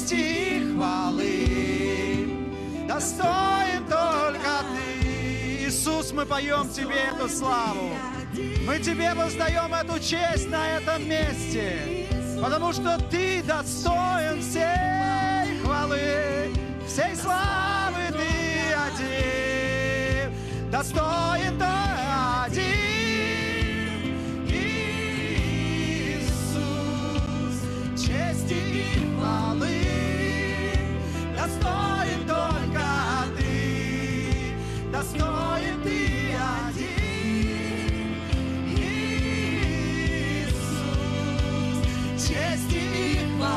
чести и хвалы. Достоин только Ты. Иисус, мы поем Тебе эту славу. Мы Тебе воздаем эту честь на этом месте, потому что Ты достоин всей хвалы, всей славы Ты один. Достоин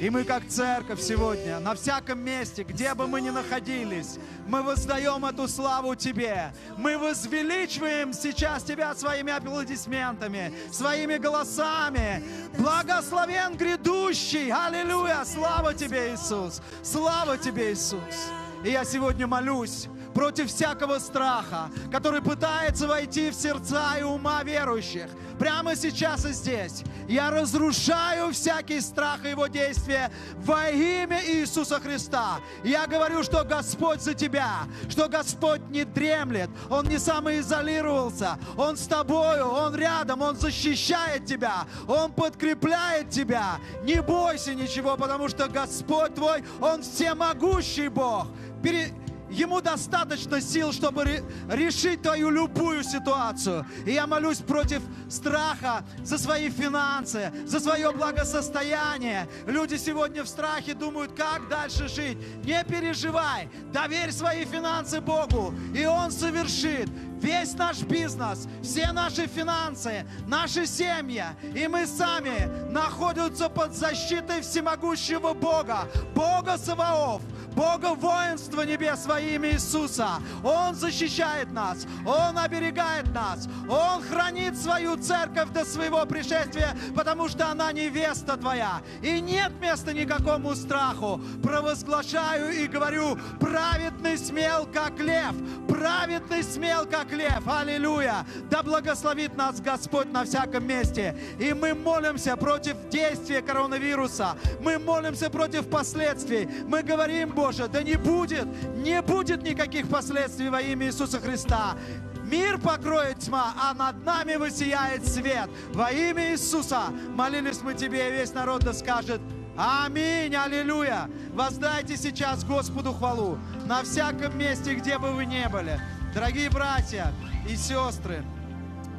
И мы, как церковь сегодня, на всяком месте, где бы мы ни находились, мы воздаем эту славу Тебе. Мы возвеличиваем сейчас Тебя своими аплодисментами, своими голосами. Благословен грядущий! Аллилуйя! Слава Тебе, Иисус! Слава Тебе, Иисус! И я сегодня молюсь против всякого страха, который пытается войти в сердца и ума верующих. Прямо сейчас и здесь я разрушаю всякий страх и его действия во имя Иисуса Христа. Я говорю, что Господь за тебя, что Господь не дремлет, Он не самоизолировался, Он с тобою, Он рядом, Он защищает тебя, Он подкрепляет тебя. Не бойся ничего, потому что Господь твой, Он всемогущий Бог. Пере Ему достаточно сил, чтобы решить твою любую ситуацию. И я молюсь против страха за свои финансы, за свое благосостояние. Люди сегодня в страхе думают, как дальше жить. Не переживай, доверь свои финансы Богу, и Он совершит весь наш бизнес, все наши финансы, наши семьи и мы сами находятся под защитой всемогущего Бога, Бога Саваоф, Бога воинства небес во имя Иисуса. Он защищает нас, Он оберегает нас, Он хранит свою церковь до своего пришествия, потому что она невеста Твоя. И нет места никакому страху. Провозглашаю и говорю, праведный смел, как лев, праведный смел, как лев. Аллилуйя! Да благословит нас Господь на всяком месте. И мы молимся против действия коронавируса. Мы молимся против последствий. Мы говорим, Бог, Боже, да не будет, не будет никаких последствий во имя Иисуса Христа. Мир покроет тьма, а над нами высияет свет. Во имя Иисуса молились мы Тебе, и весь народ да скажет Аминь, аллилуйя! Воздайте сейчас Господу хвалу на всяком месте, где бы вы ни были. Дорогие братья и сестры,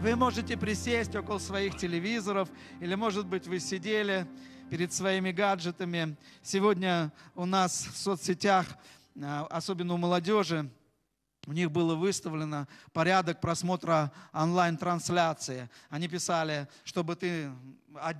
вы можете присесть около своих телевизоров, или, может быть, вы сидели перед своими гаджетами. Сегодня у нас в соцсетях, а, особенно у молодежи, у них было выставлено порядок просмотра онлайн-трансляции. Они писали, чтобы ты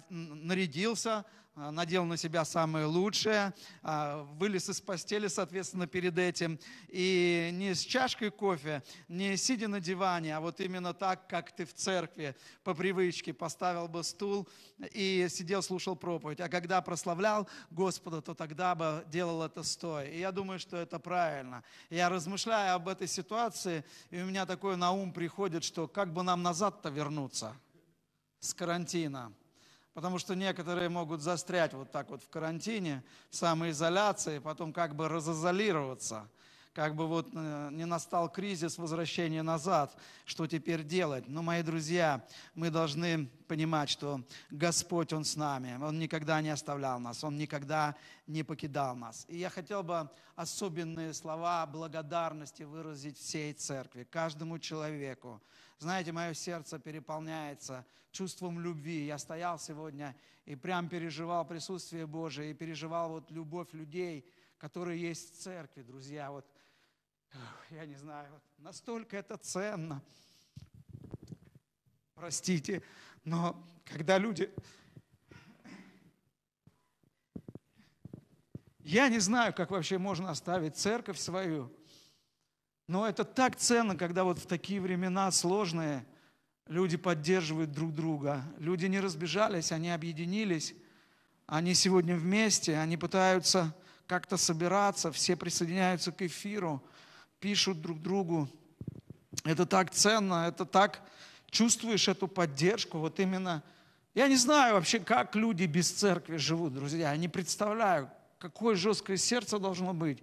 нарядился, а, надел на себя самое лучшее, а, вылез из постели, соответственно, перед этим. И не с чашкой кофе, не сидя на диване, а вот именно так, как ты в церкви по привычке поставил бы стул и сидел, слушал проповедь. А когда прославлял Господа, то тогда бы делал это стоя. И я думаю, что это правильно. Я размышляю об этой ситуации, и у меня такое на ум приходит, что как бы нам назад-то вернуться с карантина – потому что некоторые могут застрять вот так вот в карантине, самоизоляции, потом как бы разизолироваться как бы вот э, не настал кризис возвращения назад, что теперь делать. Но, ну, мои друзья, мы должны понимать, что Господь, Он с нами, Он никогда не оставлял нас, Он никогда не покидал нас. И я хотел бы особенные слова благодарности выразить всей церкви, каждому человеку. Знаете, мое сердце переполняется чувством любви. Я стоял сегодня и прям переживал присутствие Божие, и переживал вот любовь людей, которые есть в церкви, друзья. Вот я не знаю, настолько это ценно. Простите, но когда люди... Я не знаю, как вообще можно оставить церковь свою, но это так ценно, когда вот в такие времена сложные люди поддерживают друг друга. Люди не разбежались, они объединились, они сегодня вместе, они пытаются как-то собираться, все присоединяются к эфиру – пишут друг другу. Это так ценно, это так чувствуешь эту поддержку. Вот именно, я не знаю вообще, как люди без церкви живут, друзья. Я не представляю, какое жесткое сердце должно быть.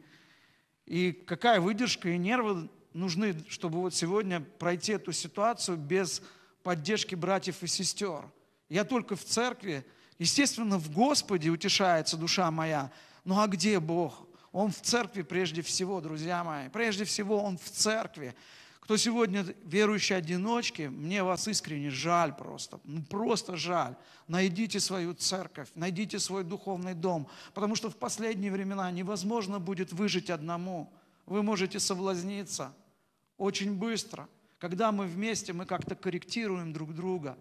И какая выдержка и нервы нужны, чтобы вот сегодня пройти эту ситуацию без поддержки братьев и сестер. Я только в церкви, естественно, в Господе утешается душа моя. Ну а где Бог? Он в церкви прежде всего, друзья мои. Прежде всего он в церкви. Кто сегодня верующий одиночки, мне вас искренне жаль просто. Ну просто жаль. Найдите свою церковь, найдите свой духовный дом. Потому что в последние времена невозможно будет выжить одному. Вы можете соблазниться очень быстро. Когда мы вместе, мы как-то корректируем друг друга.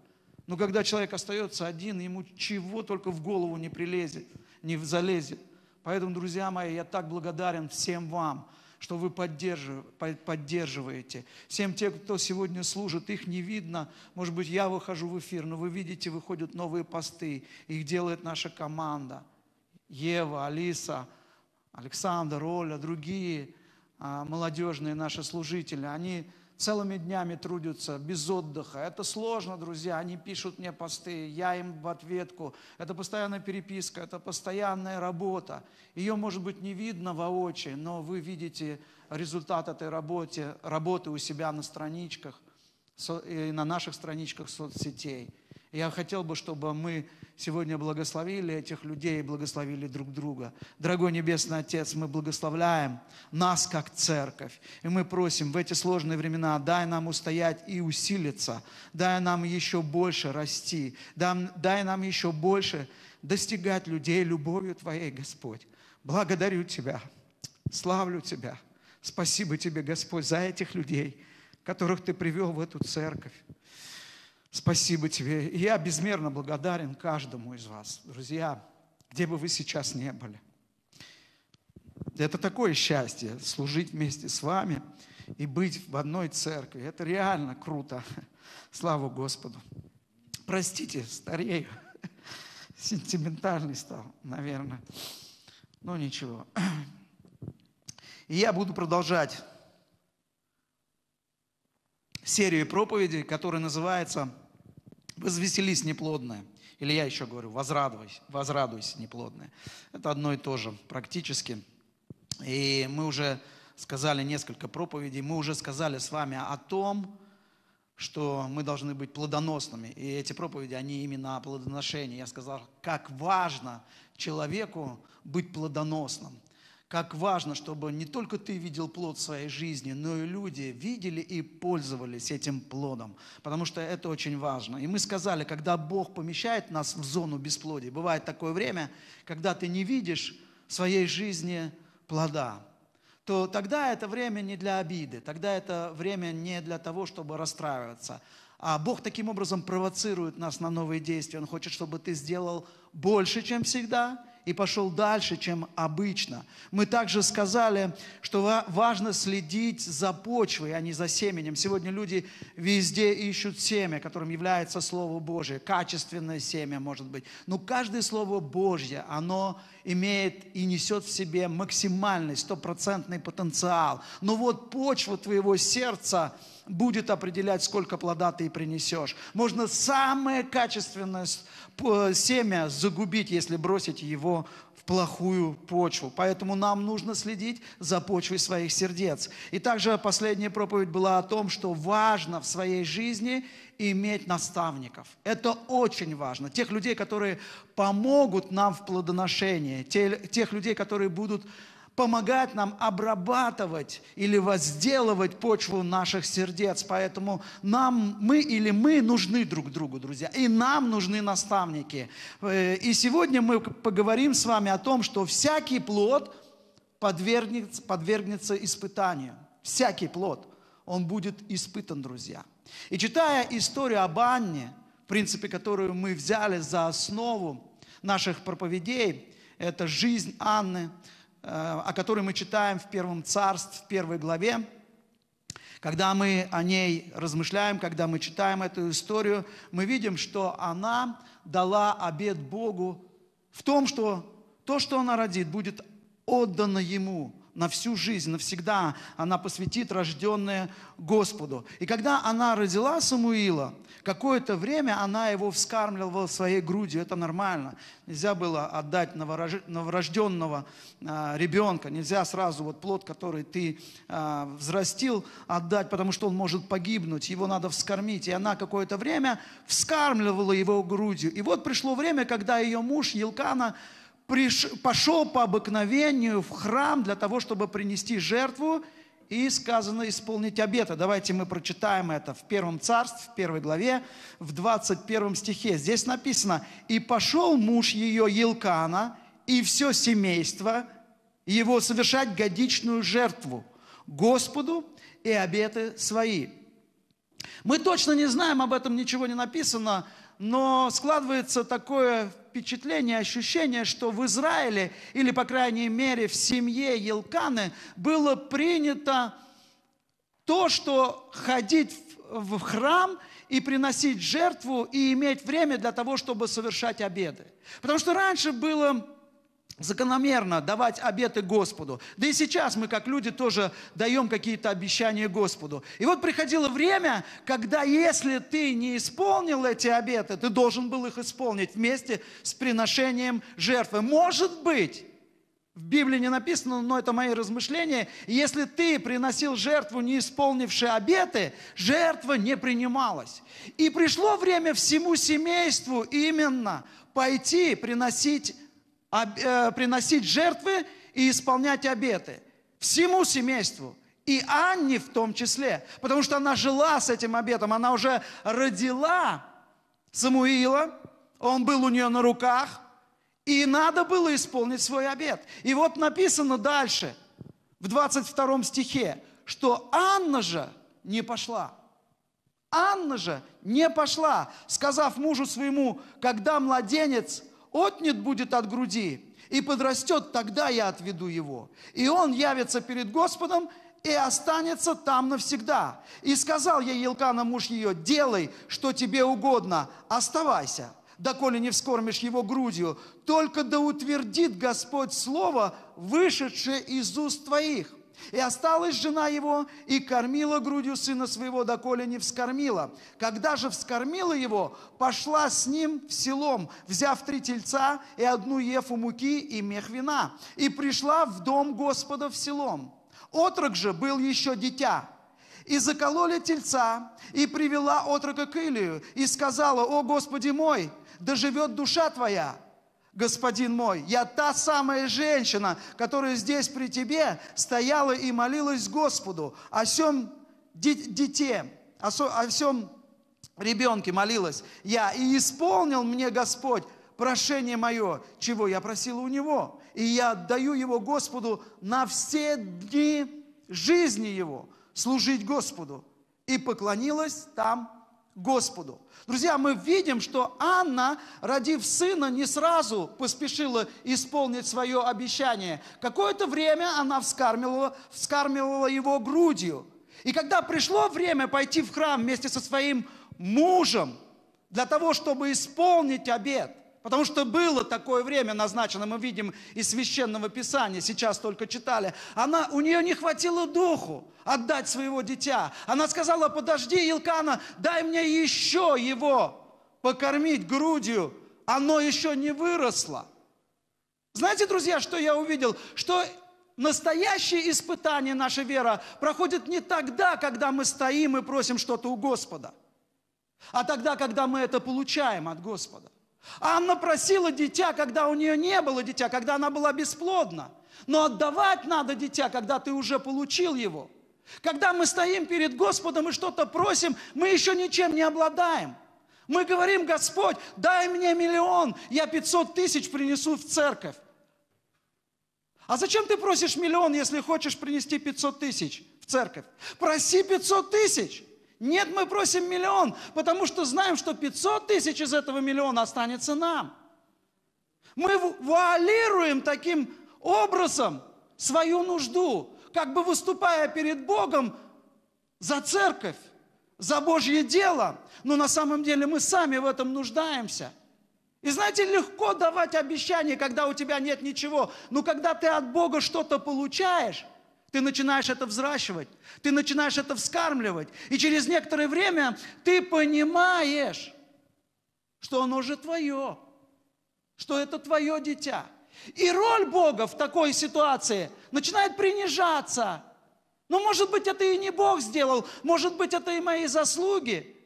Но когда человек остается один, ему чего только в голову не прилезет, не залезет. Поэтому, друзья мои, я так благодарен всем вам, что вы поддерживаете. Всем тем, кто сегодня служит, их не видно. Может быть, я выхожу в эфир, но вы видите, выходят новые посты. Их делает наша команда. Ева, Алиса, Александр, Оля, другие а, молодежные наши служители. Они целыми днями трудятся, без отдыха. Это сложно, друзья, они пишут мне посты, я им в ответку. Это постоянная переписка, это постоянная работа. Ее, может быть, не видно воочию, но вы видите результат этой работы, работы у себя на страничках, на наших страничках соцсетей. Я хотел бы, чтобы мы сегодня благословили этих людей и благословили друг друга. Дорогой Небесный Отец, мы благословляем нас как церковь. И мы просим в эти сложные времена, дай нам устоять и усилиться, дай нам еще больше расти, дай, дай нам еще больше достигать людей любовью Твоей, Господь. Благодарю Тебя, славлю Тебя. Спасибо Тебе, Господь, за этих людей, которых Ты привел в эту церковь. Спасибо тебе. И я безмерно благодарен каждому из вас, друзья, где бы вы сейчас не были. Это такое счастье, служить вместе с вами и быть в одной церкви. Это реально круто. Слава Господу. Простите, старею. Сентиментальный стал, наверное. Но ничего. И я буду продолжать серию проповедей, которая называется Возвеселись неплодное. Или я еще говорю, возрадуйся, возрадуйся неплодное. Это одно и то же практически. И мы уже сказали несколько проповедей, мы уже сказали с вами о том, что мы должны быть плодоносными. И эти проповеди, они именно о плодоношении. Я сказал, как важно человеку быть плодоносным – как важно, чтобы не только ты видел плод своей жизни, но и люди видели и пользовались этим плодом, потому что это очень важно. И мы сказали, когда Бог помещает нас в зону бесплодия, бывает такое время, когда ты не видишь своей жизни плода, то тогда это время не для обиды, тогда это время не для того, чтобы расстраиваться. А Бог таким образом провоцирует нас на новые действия. Он хочет, чтобы ты сделал больше, чем всегда, и пошел дальше, чем обычно. Мы также сказали, что важно следить за почвой, а не за семенем. Сегодня люди везде ищут семя, которым является Слово Божье, Качественное семя, может быть. Но каждое Слово Божье, оно имеет и несет в себе максимальный, стопроцентный потенциал. Но вот почва твоего сердца, будет определять, сколько плода ты принесешь. Можно самое качественное семя загубить, если бросить его в плохую почву. Поэтому нам нужно следить за почвой своих сердец. И также последняя проповедь была о том, что важно в своей жизни иметь наставников. Это очень важно. Тех людей, которые помогут нам в плодоношении, тех людей, которые будут помогать нам обрабатывать или возделывать почву наших сердец. Поэтому нам, мы или мы нужны друг другу, друзья. И нам нужны наставники. Э, и сегодня мы поговорим с вами о том, что всякий плод подвергнется, подвергнется испытанию. Всякий плод. Он будет испытан, друзья. И читая историю об Анне, в принципе, которую мы взяли за основу наших проповедей, это жизнь Анны, Э, о которой мы читаем в первом царстве, в первой главе, когда мы о ней размышляем, когда мы читаем эту историю, мы видим, что она дала обет Богу в том, что то, что она родит, будет отдано Ему на всю жизнь, навсегда она посвятит рожденное Господу. И когда она родила Самуила, какое-то время она его вскармливала своей грудью, это нормально. Нельзя было отдать новорожденного а, ребенка, нельзя сразу вот плод, который ты а, взрастил, отдать, потому что он может погибнуть, его надо вскормить. И она какое-то время вскармливала его грудью. И вот пришло время, когда ее муж Елкана – приш... пошел по обыкновению в храм для того, чтобы принести жертву, и сказано исполнить обета. Давайте мы прочитаем это в первом царстве, в первой главе, в 21 стихе. Здесь написано, «И пошел муж ее Елкана и все семейство его совершать годичную жертву Господу и обеты свои». Мы точно не знаем, об этом ничего не написано, но складывается такое впечатление, ощущение, что в Израиле, или, по крайней мере, в семье Елканы, было принято то, что ходить в храм и приносить жертву, и иметь время для того, чтобы совершать обеды. Потому что раньше было закономерно давать обеты Господу. Да и сейчас мы, как люди, тоже даем какие-то обещания Господу. И вот приходило время, когда если ты не исполнил эти обеты, ты должен был их исполнить вместе с приношением жертвы. Может быть, в Библии не написано, но это мои размышления. Если ты приносил жертву, не исполнивши обеты, жертва не принималась. И пришло время всему семейству именно пойти приносить Э, приносить жертвы и исполнять обеты. Всему семейству. И Анне в том числе. Потому что она жила с этим обетом. Она уже родила Самуила. Он был у нее на руках. И надо было исполнить свой обет. И вот написано дальше, в 22 стихе, что Анна же не пошла. Анна же не пошла, сказав мужу своему, когда младенец – отнят будет от груди, и подрастет, тогда я отведу его. И он явится перед Господом и останется там навсегда. И сказал ей Елкана, муж ее, делай, что тебе угодно, оставайся, доколе не вскормишь его грудью, только да утвердит Господь слово, вышедшее из уст твоих. И осталась жена его, и кормила грудью сына своего, доколе не вскормила. Когда же вскормила его, пошла с ним в селом, взяв три тельца и одну ефу муки и мех вина, и пришла в дом Господа в селом. Отрок же был еще дитя, и закололи тельца, и привела отрока к Илию, и сказала, «О, Господи мой, да живет душа твоя!» Господин мой, я та самая женщина, которая здесь при тебе стояла и молилась Господу о всем дите, о, о всем ребенке молилась я, и исполнил мне Господь прошение мое, чего я просила у Него. И я отдаю его Господу на все дни жизни его, служить Господу. И поклонилась там Господу. Друзья, мы видим, что Анна, родив сына, не сразу поспешила исполнить свое обещание. Какое-то время она вскармливала, вскармливала его грудью. И когда пришло время пойти в храм вместе со своим мужем для того, чтобы исполнить обет, Потому что было такое время назначено, мы видим из священного писания, сейчас только читали. Она, у нее не хватило духу отдать своего дитя. Она сказала, подожди, Илкана, дай мне еще его покормить грудью. Оно еще не выросло. Знаете, друзья, что я увидел? Что настоящее испытание наша вера проходит не тогда, когда мы стоим и просим что-то у Господа, а тогда, когда мы это получаем от Господа – а Анна просила дитя, когда у нее не было дитя, когда она была бесплодна. Но отдавать надо дитя, когда ты уже получил его. Когда мы стоим перед Господом и что-то просим, мы еще ничем не обладаем. Мы говорим, Господь, дай мне миллион, я 500 тысяч принесу в церковь. А зачем ты просишь миллион, если хочешь принести 500 тысяч в церковь? Проси 500 тысяч – нет, мы просим миллион, потому что знаем, что 500 тысяч из этого миллиона останется нам. Мы вуалируем таким образом свою нужду, как бы выступая перед Богом за церковь, за Божье дело, но на самом деле мы сами в этом нуждаемся. И знаете, легко давать обещания, когда у тебя нет ничего, но когда ты от Бога что-то получаешь, ты начинаешь это взращивать, ты начинаешь это вскармливать. И через некоторое время ты понимаешь, что оно уже твое, что это твое дитя. И роль Бога в такой ситуации начинает принижаться. Ну, может быть, это и не Бог сделал, может быть, это и мои заслуги.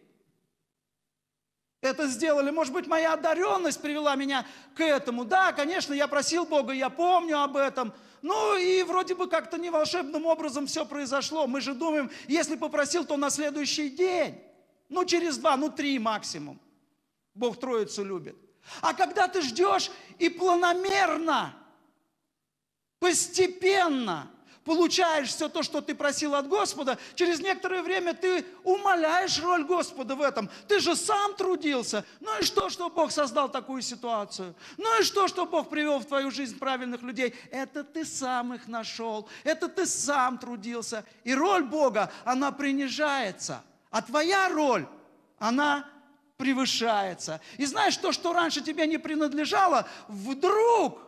Это сделали, может быть, моя одаренность привела меня к этому. Да, конечно, я просил Бога, я помню об этом – ну и вроде бы как-то не волшебным образом все произошло. Мы же думаем, если попросил, то на следующий день. Ну через два, ну три максимум. Бог Троицу любит. А когда ты ждешь и планомерно, постепенно – получаешь все то, что ты просил от Господа, через некоторое время ты умоляешь роль Господа в этом. Ты же сам трудился. Ну и что, что Бог создал такую ситуацию? Ну и что, что Бог привел в твою жизнь правильных людей? Это ты сам их нашел. Это ты сам трудился. И роль Бога, она принижается. А твоя роль, она превышается. И знаешь, то, что раньше тебе не принадлежало, вдруг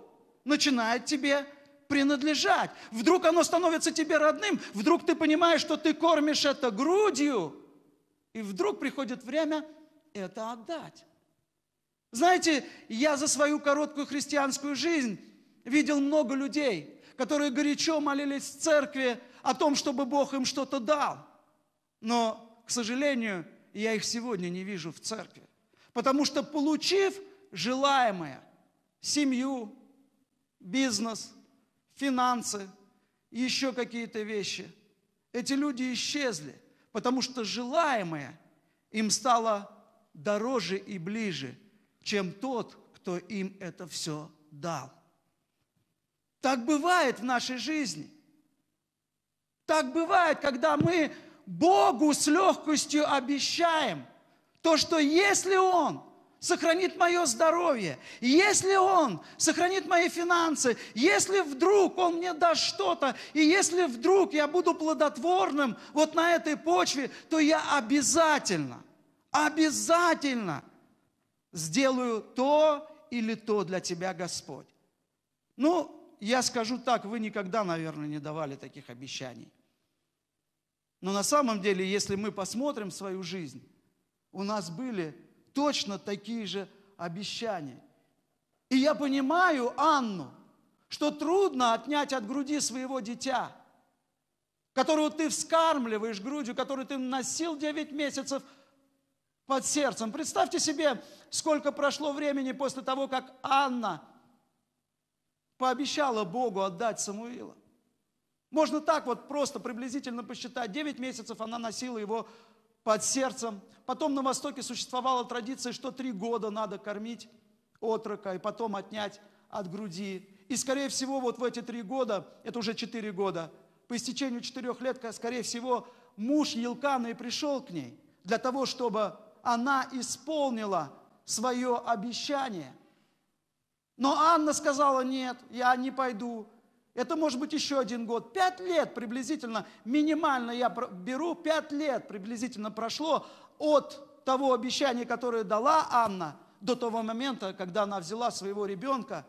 начинает тебе принадлежать принадлежать. Вдруг оно становится тебе родным, вдруг ты понимаешь, что ты кормишь это грудью, и вдруг приходит время это отдать. Знаете, я за свою короткую христианскую жизнь видел много людей, которые горячо молились в церкви о том, чтобы Бог им что-то дал. Но, к сожалению, я их сегодня не вижу в церкви. Потому что, получив желаемое, семью, бизнес, финансы и еще какие-то вещи. Эти люди исчезли, потому что желаемое им стало дороже и ближе, чем тот, кто им это все дал. Так бывает в нашей жизни. Так бывает, когда мы Богу с легкостью обещаем то, что если Он сохранит мое здоровье, если Он сохранит мои финансы, если вдруг Он мне даст что-то, и если вдруг я буду плодотворным вот на этой почве, то я обязательно, обязательно сделаю то или то для тебя, Господь. Ну, я скажу так, вы никогда, наверное, не давали таких обещаний. Но на самом деле, если мы посмотрим свою жизнь, у нас были точно такие же обещания. И я понимаю Анну, что трудно отнять от груди своего дитя, которого ты вскармливаешь грудью, которую ты носил 9 месяцев под сердцем. Представьте себе, сколько прошло времени после того, как Анна пообещала Богу отдать Самуила. Можно так вот просто приблизительно посчитать. 9 месяцев она носила его под сердцем. Потом на Востоке существовала традиция, что три года надо кормить отрока и потом отнять от груди. И, скорее всего, вот в эти три года, это уже четыре года, по истечению четырех лет, скорее всего, муж Елкана и пришел к ней для того, чтобы она исполнила свое обещание. Но Анна сказала, нет, я не пойду, это может быть еще один год. Пять лет приблизительно, минимально я беру, пять лет приблизительно прошло от того обещания, которое дала Анна, до того момента, когда она взяла своего ребенка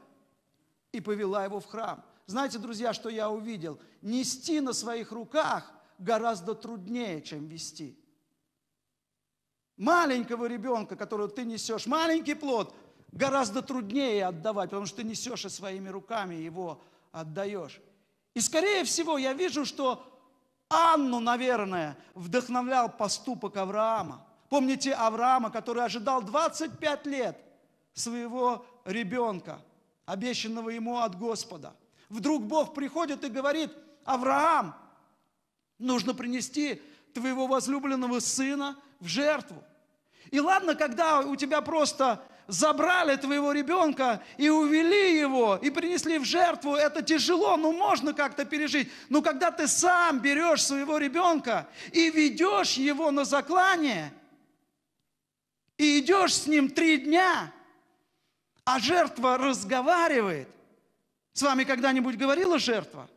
и повела его в храм. Знаете, друзья, что я увидел? Нести на своих руках гораздо труднее, чем вести. Маленького ребенка, которого ты несешь, маленький плод, гораздо труднее отдавать, потому что ты несешь и своими руками его отдаешь. И, скорее всего, я вижу, что Анну, наверное, вдохновлял поступок Авраама. Помните Авраама, который ожидал 25 лет своего ребенка, обещанного ему от Господа. Вдруг Бог приходит и говорит, Авраам, нужно принести твоего возлюбленного сына в жертву. И ладно, когда у тебя просто забрали твоего ребенка и увели его, и принесли в жертву, это тяжело, но можно как-то пережить. Но когда ты сам берешь своего ребенка и ведешь его на заклание, и идешь с ним три дня, а жертва разговаривает, с вами когда-нибудь говорила жертва?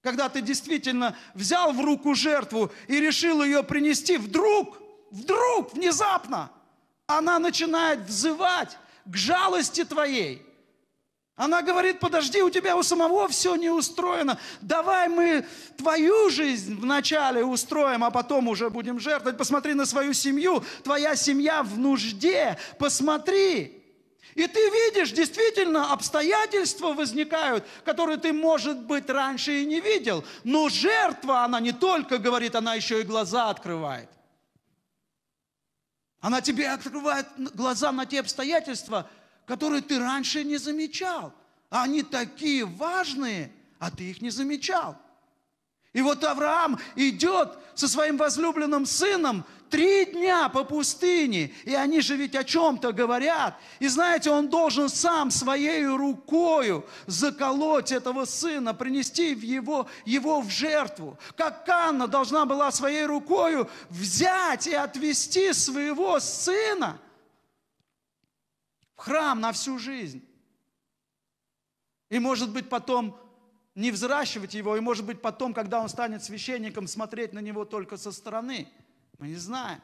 Когда ты действительно взял в руку жертву и решил ее принести вдруг, вдруг, внезапно – она начинает взывать к жалости твоей. Она говорит, подожди, у тебя у самого все не устроено. Давай мы твою жизнь вначале устроим, а потом уже будем жертвовать. Посмотри на свою семью. Твоя семья в нужде. Посмотри. И ты видишь, действительно, обстоятельства возникают, которые ты, может быть, раньше и не видел. Но жертва, она не только говорит, она еще и глаза открывает. Она тебе открывает глаза на те обстоятельства, которые ты раньше не замечал. А они такие важные, а ты их не замечал. И вот Авраам идет со своим возлюбленным сыном Три дня по пустыне, и они же ведь о чем-то говорят. И знаете, он должен сам своей рукою заколоть этого сына, принести его, его в жертву. Как Канна должна была своей рукою взять и отвести своего сына в храм на всю жизнь. И, может быть, потом не взращивать его, и, может быть, потом, когда он станет священником, смотреть на него только со стороны – мы не знаем.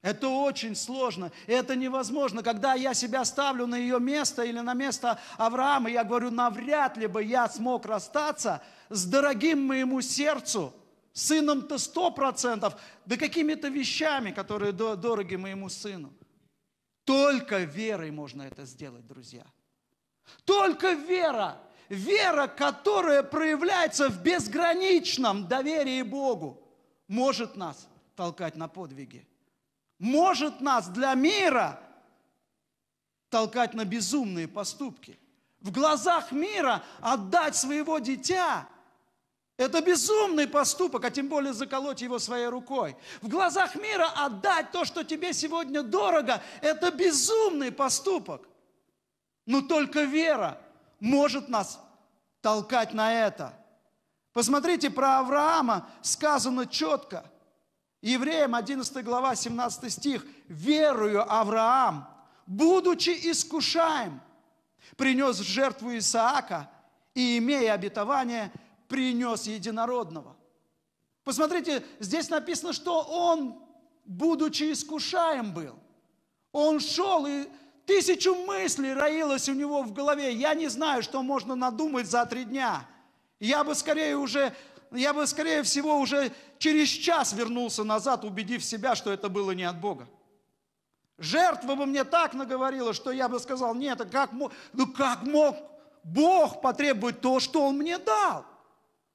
Это очень сложно, это невозможно. Когда я себя ставлю на ее место или на место Авраама, я говорю, навряд ли бы я смог расстаться с дорогим моему сердцу, сыном-то сто процентов, да какими-то вещами, которые дороги моему сыну. Только верой можно это сделать, друзья. Только вера. Вера, которая проявляется в безграничном доверии Богу, может нас толкать на подвиги. Может нас для мира толкать на безумные поступки. В глазах мира отдать своего дитя – это безумный поступок, а тем более заколоть его своей рукой. В глазах мира отдать то, что тебе сегодня дорого – это безумный поступок. Но только вера может нас толкать на это. Посмотрите, про Авраама сказано четко – Евреям 11 глава 17 стих. «Верую Авраам, будучи искушаем, принес жертву Исаака и, имея обетование, принес единородного». Посмотрите, здесь написано, что он, будучи искушаем, был. Он шел, и тысячу мыслей роилось у него в голове. Я не знаю, что можно надумать за три дня. Я бы скорее уже я бы, скорее всего, уже через час вернулся назад, убедив себя, что это было не от Бога. Жертва бы мне так наговорила, что я бы сказал, нет, а как мог, ну как мог Бог потребовать то, что Он мне дал?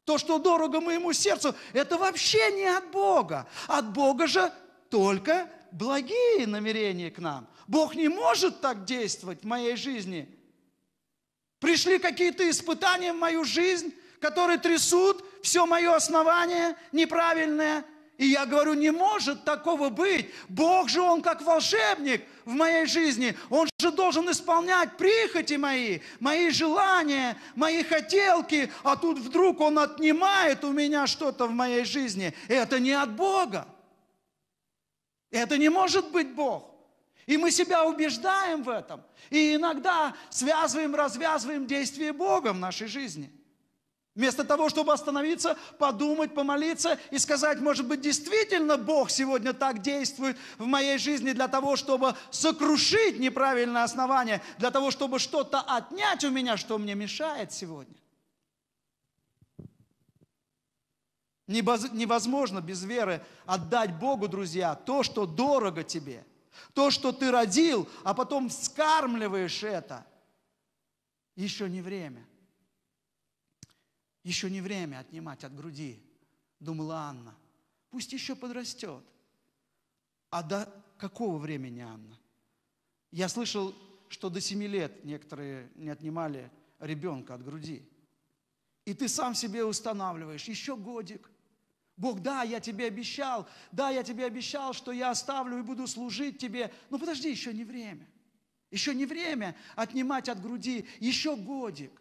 То, что дорого моему сердцу, это вообще не от Бога. От Бога же только благие намерения к нам. Бог не может так действовать в моей жизни. Пришли какие-то испытания в мою жизнь, которые трясут все мое основание неправильное. И я говорю, не может такого быть. Бог же Он как волшебник в моей жизни. Он же должен исполнять прихоти мои, мои желания, мои хотелки. А тут вдруг Он отнимает у меня что-то в моей жизни. Это не от Бога. Это не может быть Бог. И мы себя убеждаем в этом. И иногда связываем, развязываем действие Бога в нашей жизни – Вместо того, чтобы остановиться, подумать, помолиться и сказать, может быть, действительно Бог сегодня так действует в моей жизни для того, чтобы сокрушить неправильное основание, для того, чтобы что-то отнять у меня, что мне мешает сегодня. Невозможно без веры отдать Богу, друзья, то, что дорого тебе, то, что ты родил, а потом вскармливаешь это. Еще не время. Еще не время отнимать от груди, думала Анна. Пусть еще подрастет. А до какого времени, Анна? Я слышал, что до семи лет некоторые не отнимали ребенка от груди. И ты сам себе устанавливаешь еще годик. Бог, да, я тебе обещал, да, я тебе обещал, что я оставлю и буду служить тебе. Но подожди, еще не время. Еще не время отнимать от груди, еще годик.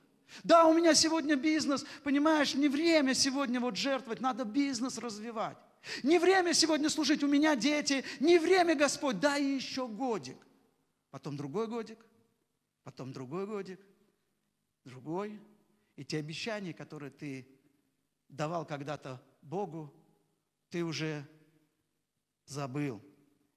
Да, у меня сегодня бизнес, понимаешь, не время сегодня вот жертвовать, надо бизнес развивать. Не время сегодня служить, у меня дети, не время, Господь, дай еще годик. Потом другой годик, потом другой годик, другой. И те обещания, которые ты давал когда-то Богу, ты уже забыл.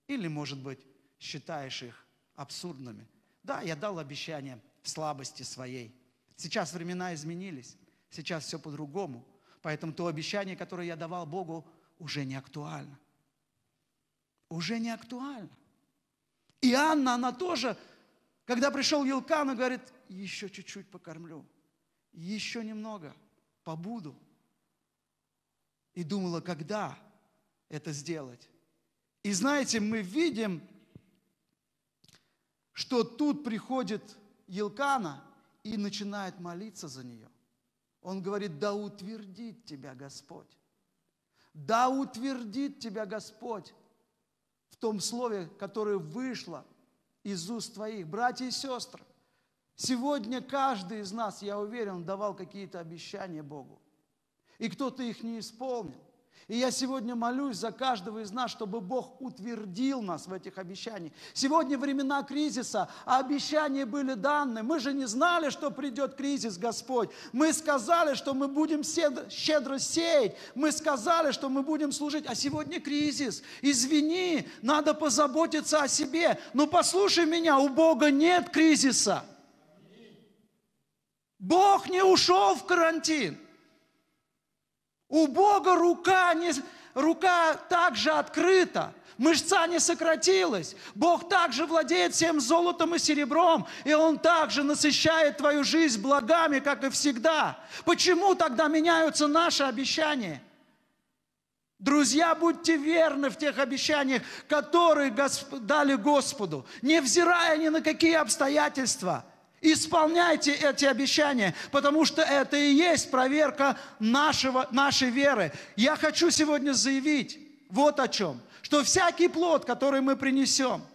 Или, может быть, считаешь их абсурдными. Да, я дал обещание в слабости своей – Сейчас времена изменились, сейчас все по-другому. Поэтому то обещание, которое я давал Богу, уже не актуально. Уже не актуально. И Анна, она тоже, когда пришел Елкан, она говорит, еще чуть-чуть покормлю, еще немного, побуду. И думала, когда это сделать. И знаете, мы видим, что тут приходит Елкана, и начинает молиться за нее. Он говорит, да утвердит тебя Господь. Да утвердит тебя Господь в том слове, которое вышло из уст твоих. Братья и сестры, сегодня каждый из нас, я уверен, давал какие-то обещания Богу. И кто-то их не исполнил. И я сегодня молюсь за каждого из нас, чтобы Бог утвердил нас в этих обещаниях. Сегодня времена кризиса, а обещания были даны. Мы же не знали, что придет кризис, Господь. Мы сказали, что мы будем щедро сеять. Мы сказали, что мы будем служить. А сегодня кризис. Извини, надо позаботиться о себе. Но послушай меня, у Бога нет кризиса. Бог не ушел в карантин. У Бога рука, не, рука также открыта, мышца не сократилась. Бог также владеет всем золотом и серебром, и Он также насыщает твою жизнь благами, как и всегда. Почему тогда меняются наши обещания? Друзья, будьте верны в тех обещаниях, которые Госп... дали Господу, невзирая ни на какие обстоятельства – Исполняйте эти обещания, потому что это и есть проверка нашего, нашей веры. Я хочу сегодня заявить вот о чем, что всякий плод, который мы принесем –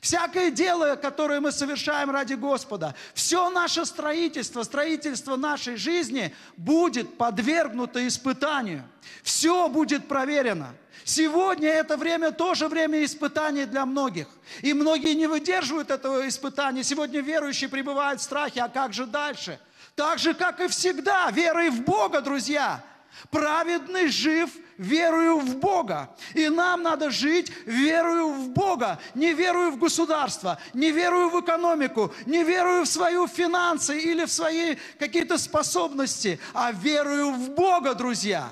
Всякое дело, которое мы совершаем ради Господа, все наше строительство, строительство нашей жизни будет подвергнуто испытанию. Все будет проверено. Сегодня это время тоже время испытаний для многих. И многие не выдерживают этого испытания. Сегодня верующие пребывают в страхе, а как же дальше? Так же, как и всегда, верой в Бога, друзья. Праведный жив – верую в Бога. И нам надо жить верую в Бога, не верую в государство, не верую в экономику, не верую в свои финансы или в свои какие-то способности, а верую в Бога, друзья.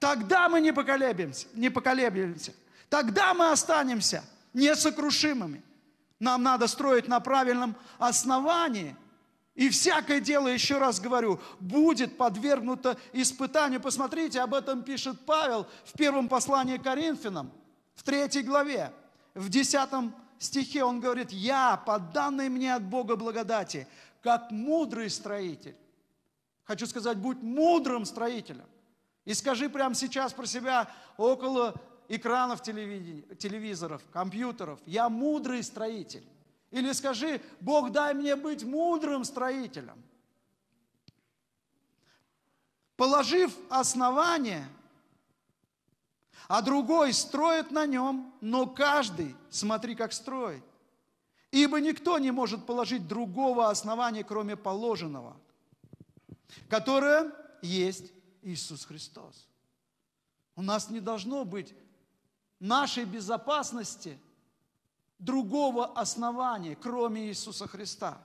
Тогда мы не поколебимся, не поколеблемся. Тогда мы останемся несокрушимыми. Нам надо строить на правильном основании – и всякое дело, еще раз говорю, будет подвергнуто испытанию. Посмотрите, об этом пишет Павел в первом послании к Коринфянам, в третьей главе, в десятом стихе он говорит, «Я, по данной мне от Бога благодати, как мудрый строитель». Хочу сказать, будь мудрым строителем. И скажи прямо сейчас про себя около экранов телевизоров, компьютеров. Я мудрый строитель. Или скажи, Бог, дай мне быть мудрым строителем. Положив основание, а другой строит на нем, но каждый, смотри, как строит. Ибо никто не может положить другого основания, кроме положенного, которое есть Иисус Христос. У нас не должно быть нашей безопасности – другого основания, кроме Иисуса Христа.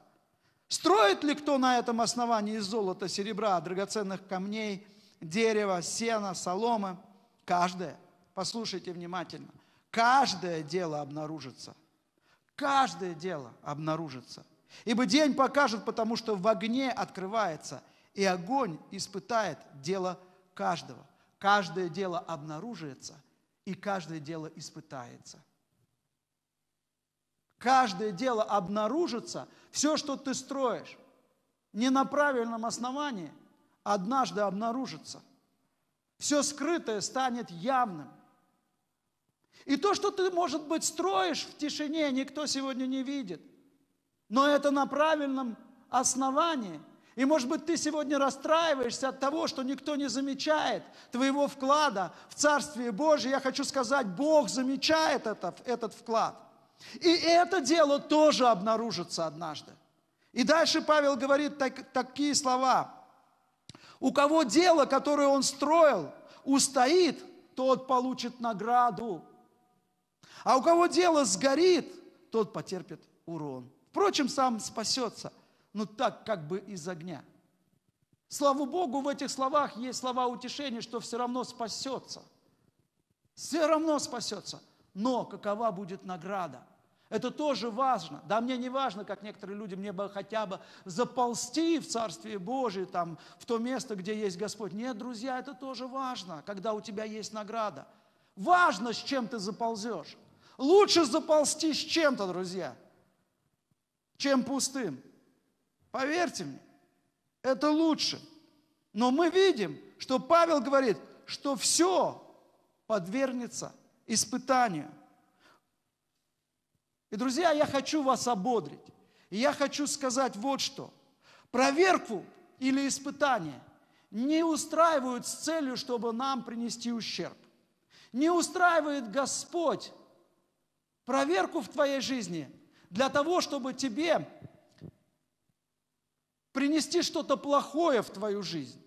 Строит ли кто на этом основании из золота, серебра, драгоценных камней, дерева, сена, соломы? Каждое. Послушайте внимательно. Каждое дело обнаружится. Каждое дело обнаружится. Ибо день покажет, потому что в огне открывается, и огонь испытает дело каждого. Каждое дело обнаружится, и каждое дело испытается. Каждое дело обнаружится, все, что ты строишь, не на правильном основании, однажды обнаружится. Все скрытое станет явным. И то, что ты, может быть, строишь в тишине, никто сегодня не видит. Но это на правильном основании. И, может быть, ты сегодня расстраиваешься от того, что никто не замечает твоего вклада в Царствие Божие. Я хочу сказать, Бог замечает это, этот вклад. И это дело тоже обнаружится однажды. И дальше Павел говорит так, такие слова. У кого дело, которое он строил, устоит, тот получит награду. А у кого дело сгорит, тот потерпит урон. Впрочем, сам спасется, но так как бы из огня. Слава Богу, в этих словах есть слова утешения, что все равно спасется. Все равно спасется – но какова будет награда? Это тоже важно. Да, мне не важно, как некоторые люди, мне бы хотя бы заползти в Царствие Божие, там, в то место, где есть Господь. Нет, друзья, это тоже важно, когда у тебя есть награда. Важно, с чем ты заползешь. Лучше заползти с чем-то, друзья, чем пустым. Поверьте мне, это лучше. Но мы видим, что Павел говорит, что все подвергнется испытания. И, друзья, я хочу вас ободрить. И я хочу сказать вот что. Проверку или испытание не устраивают с целью, чтобы нам принести ущерб. Не устраивает Господь проверку в твоей жизни для того, чтобы тебе принести что-то плохое в твою жизнь.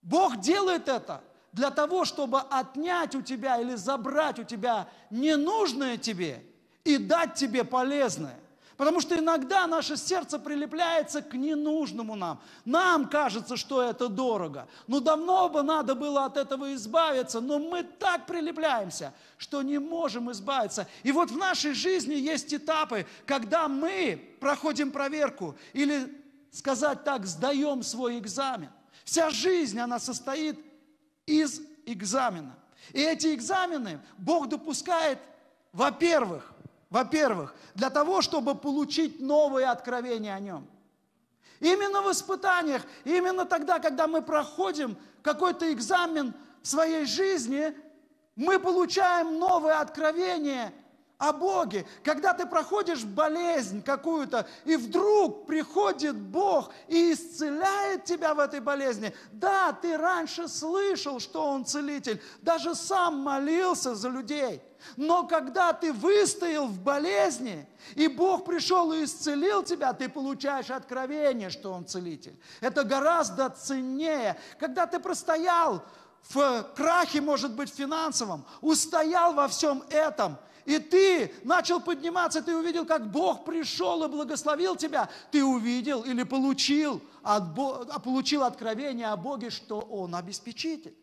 Бог делает это для того, чтобы отнять у тебя или забрать у тебя ненужное тебе и дать тебе полезное. Потому что иногда наше сердце прилепляется к ненужному нам. Нам кажется, что это дорого. Но ну, давно бы надо было от этого избавиться, но мы так прилепляемся, что не можем избавиться. И вот в нашей жизни есть этапы, когда мы проходим проверку или, сказать так, сдаем свой экзамен. Вся жизнь, она состоит из экзамена. И эти экзамены Бог допускает, во-первых, во-первых, для того, чтобы получить новые откровения о Нем. Именно в испытаниях, именно тогда, когда мы проходим какой-то экзамен в своей жизни, мы получаем новое откровение о Боге. Когда ты проходишь болезнь какую-то, и вдруг приходит Бог и исцеляет тебя в этой болезни. Да, ты раньше слышал, что Он целитель, даже сам молился за людей. Но когда ты выстоял в болезни, и Бог пришел и исцелил тебя, ты получаешь откровение, что Он целитель. Это гораздо ценнее. Когда ты простоял в крахе, может быть, финансовом, устоял во всем этом – и ты начал подниматься, ты увидел, как Бог пришел и благословил тебя, ты увидел или получил, от Бога, получил откровение о Боге, что Он обеспечитель.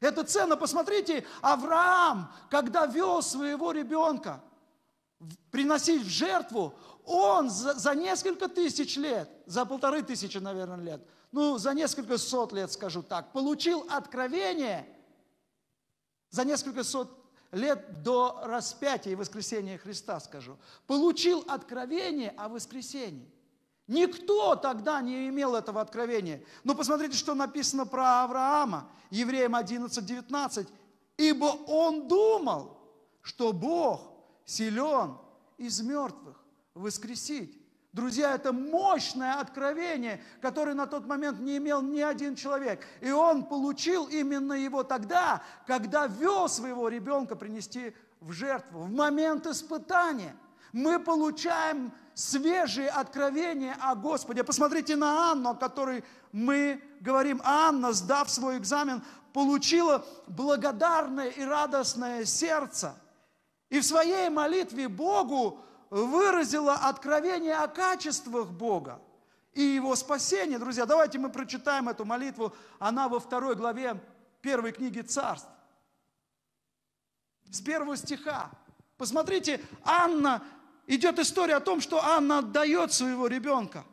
Это ценно. Посмотрите, Авраам, когда вел своего ребенка приносить в жертву, он за, за несколько тысяч лет, за полторы тысячи, наверное, лет, ну, за несколько сот лет, скажу так, получил откровение за несколько сот лет до распятия и воскресения Христа, скажу, получил откровение о воскресении. Никто тогда не имел этого откровения. Но посмотрите, что написано про Авраама, Евреям 11:19. «Ибо он думал, что Бог силен из мертвых воскресить Друзья, это мощное откровение, которое на тот момент не имел ни один человек. И он получил именно его тогда, когда вел своего ребенка принести в жертву, в момент испытания. Мы получаем свежие откровения о Господе. Посмотрите на Анну, о которой мы говорим. Анна, сдав свой экзамен, получила благодарное и радостное сердце. И в своей молитве Богу выразила откровение о качествах Бога и Его спасении. Друзья, давайте мы прочитаем эту молитву. Она во второй главе первой книги Царств. С первого стиха. Посмотрите, Анна, идет история о том, что Анна отдает своего ребенка.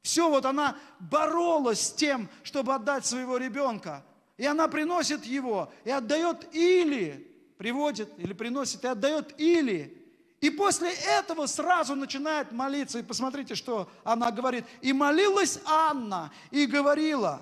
Все, вот она боролась с тем, чтобы отдать своего ребенка. И она приносит его, и отдает Или, приводит или приносит, и отдает Или. И после этого сразу начинает молиться. И посмотрите, что она говорит. И молилась Анна, и говорила,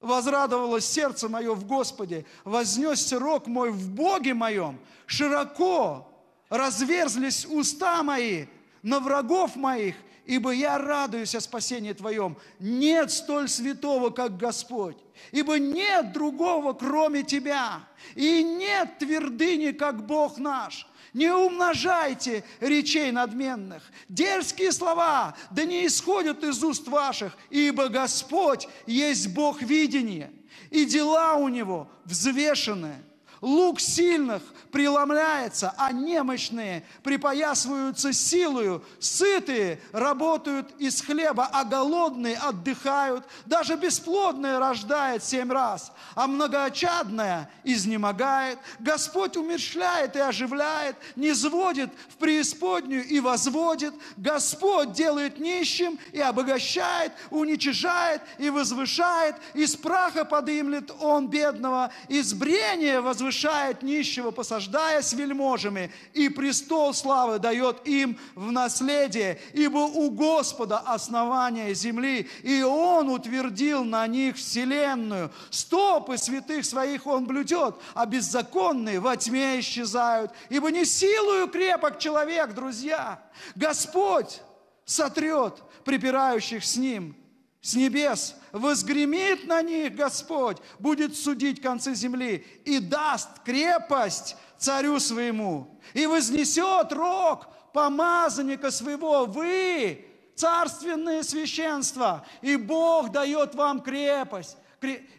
возрадовалось сердце мое в Господе, вознесся рог мой в Боге моем, широко разверзлись уста мои на врагов моих, ибо я радуюсь о спасении Твоем. Нет столь святого, как Господь, ибо нет другого, кроме Тебя, и нет твердыни, как Бог наш – не умножайте речей надменных. Дерзкие слова да не исходят из уст ваших, ибо Господь есть Бог видения, и дела у Него взвешенные. Лук сильных преломляется, а немощные припоясываются силою. Сытые работают из хлеба, а голодные отдыхают. Даже бесплодная рождает семь раз, а многоочадная изнемогает. Господь умерщвляет и оживляет, не зводит в преисподнюю и возводит. Господь делает нищим и обогащает, уничижает и возвышает. Из праха подымлет Он бедного, из брения возвышает возвышает нищего, посаждая с вельможами, и престол славы дает им в наследие, ибо у Господа основание земли, и Он утвердил на них вселенную. Стопы святых своих Он блюдет, а беззаконные во тьме исчезают, ибо не силою крепок человек, друзья. Господь сотрет припирающих с Ним с небес, возгремит на них Господь, будет судить концы земли и даст крепость царю своему, и вознесет рог помазанника своего, вы, царственное священство, и Бог дает вам крепость.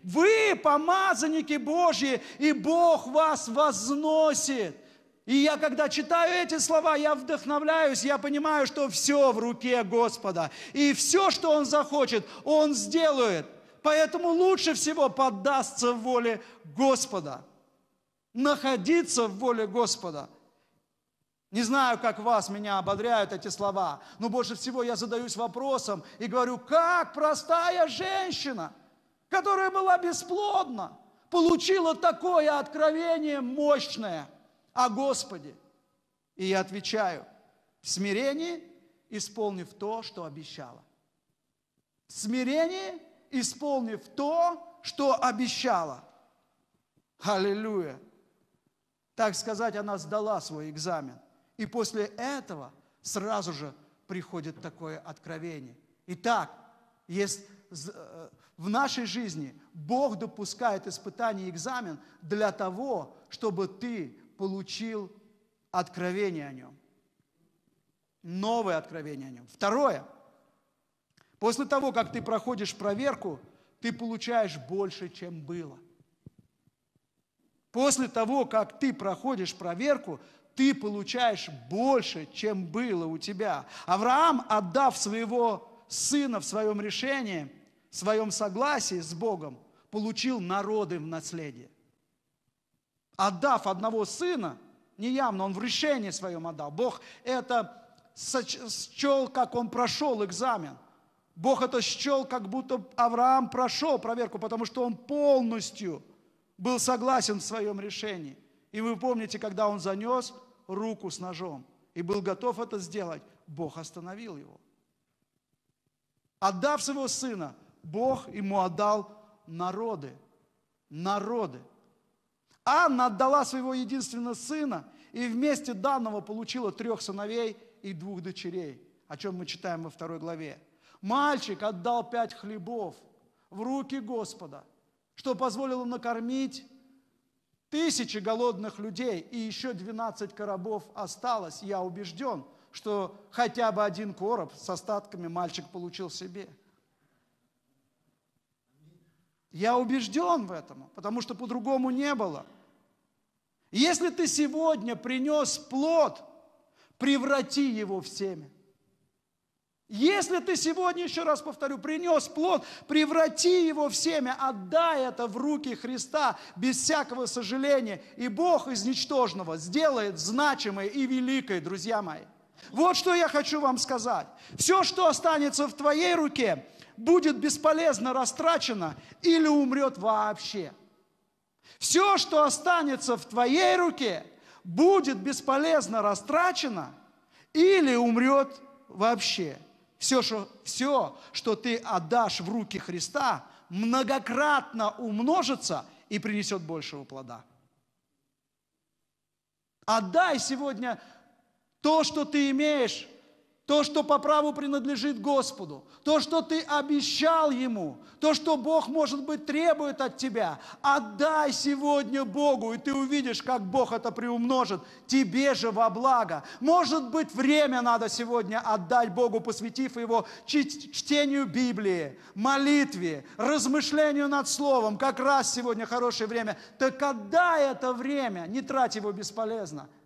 Вы помазанники Божьи, и Бог вас возносит. И я, когда читаю эти слова, я вдохновляюсь, я понимаю, что все в руке Господа. И все, что Он захочет, Он сделает. Поэтому лучше всего поддастся воле Господа. Находиться в воле Господа. Не знаю, как вас, меня ободряют эти слова, но больше всего я задаюсь вопросом и говорю, как простая женщина, которая была бесплодна, получила такое откровение мощное – о Господе. И я отвечаю, в смирении, исполнив то, что обещала. В смирении, исполнив то, что обещала. Аллилуйя! Так сказать, она сдала свой экзамен. И после этого сразу же приходит такое откровение. Итак, есть э, в нашей жизни Бог допускает испытание и экзамен для того, чтобы ты получил откровение о нем. Новое откровение о нем. Второе. После того, как ты проходишь проверку, ты получаешь больше, чем было. После того, как ты проходишь проверку, ты получаешь больше, чем было у тебя. Авраам, отдав своего сына в своем решении, в своем согласии с Богом, получил народы в наследие отдав одного сына, не неявно, он в решении своем отдал. Бог это счел, как он прошел экзамен. Бог это счел, как будто Авраам прошел проверку, потому что он полностью был согласен в своем решении. И вы помните, когда он занес руку с ножом и был готов это сделать, Бог остановил его. Отдав своего сына, Бог ему отдал народы. Народы – Анна отдала своего единственного сына и вместе данного получила трех сыновей и двух дочерей, о чем мы читаем во второй главе. Мальчик отдал пять хлебов в руки Господа, что позволило накормить тысячи голодных людей, и еще 12 коробов осталось. Я убежден, что хотя бы один короб с остатками мальчик получил себе. Я убежден в этом, потому что по-другому не было – если ты сегодня принес плод, преврати его в семя. Если ты сегодня, еще раз повторю, принес плод, преврати его в семя, отдай это в руки Христа без всякого сожаления, и Бог из ничтожного сделает значимое и великое, друзья мои. Вот что я хочу вам сказать. Все, что останется в твоей руке, будет бесполезно растрачено или умрет вообще. Все, что останется в твоей руке, будет бесполезно растрачено или умрет вообще. Все, что, все, что ты отдашь в руки Христа, многократно умножится и принесет большего плода. Отдай сегодня то, что ты имеешь, то, что по праву принадлежит Господу, то, что ты обещал Ему, то, что Бог, может быть, требует от тебя, отдай сегодня Богу, и ты увидишь, как Бог это приумножит тебе же во благо. Может быть, время надо сегодня отдать Богу, посвятив его чтению Библии, молитве, размышлению над Словом, как раз сегодня хорошее время. Так отдай это время, не трать его бесполезно –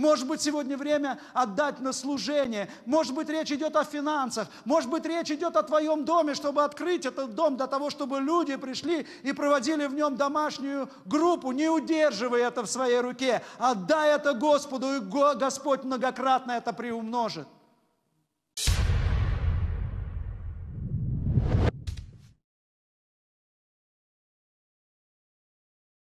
может быть, сегодня время отдать на служение. Может быть, речь идет о финансах. Может быть, речь идет о твоем доме, чтобы открыть этот дом для того, чтобы люди пришли и проводили в нем домашнюю группу. Не удерживай это в своей руке. Отдай это Господу, и Господь многократно это приумножит.